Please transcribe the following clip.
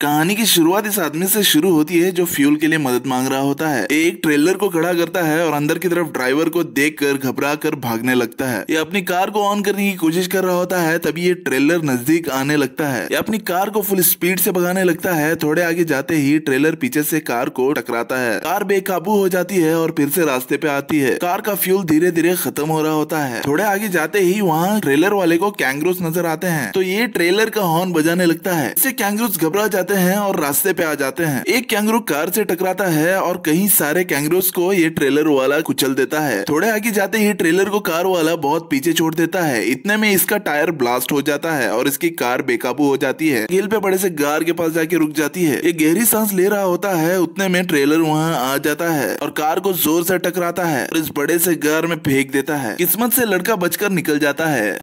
कहानी की शुरुआत इस आदमी से शुरू होती है जो फ्यूल के लिए मदद मांग रहा होता है एक ट्रेलर को खड़ा करता है और अंदर की तरफ ड्राइवर को देख कर घबरा कर भागने लगता है ये अपनी कार को ऑन करने की कोशिश कर रहा होता है तभी ये ट्रेलर नजदीक आने लगता है ये अपनी कार को फुल स्पीड से भगाने लगता है थोड़े आगे जाते ही ट्रेलर पीछे से कार को टकराता है कार बेकाबू हो जाती है और फिर से रास्ते पे आती है कार का फ्यूल धीरे धीरे खत्म हो रहा होता है थोड़े आगे जाते ही वहाँ ट्रेलर वाले को कैंग्रोस नजर आते हैं तो ये ट्रेलर का हॉर्न बजाने लगता है इससे कैंग्रोस घबरा जाता जाते हैं और रास्ते पे आ जाते हैं एक कैंगरू कार से टकराता है और कहीं सारे कैंगरूज को ये ट्रेलर वाला कुचल देता है थोड़े आगे जाते ही ट्रेलर को कार वाला बहुत पीछे छोड़ देता है इतने में इसका टायर ब्लास्ट हो जाता है और इसकी कार बेकाबू हो जाती है हिल पे बड़े से गार के पास जाके रुक जाती है ये गहरी सांस ले रहा होता है उतने में ट्रेलर वहाँ आ जाता है और कार को जोर से टकराता है और इस बड़े से गार में फेंक देता है किस्मत से लड़का बचकर निकल जाता है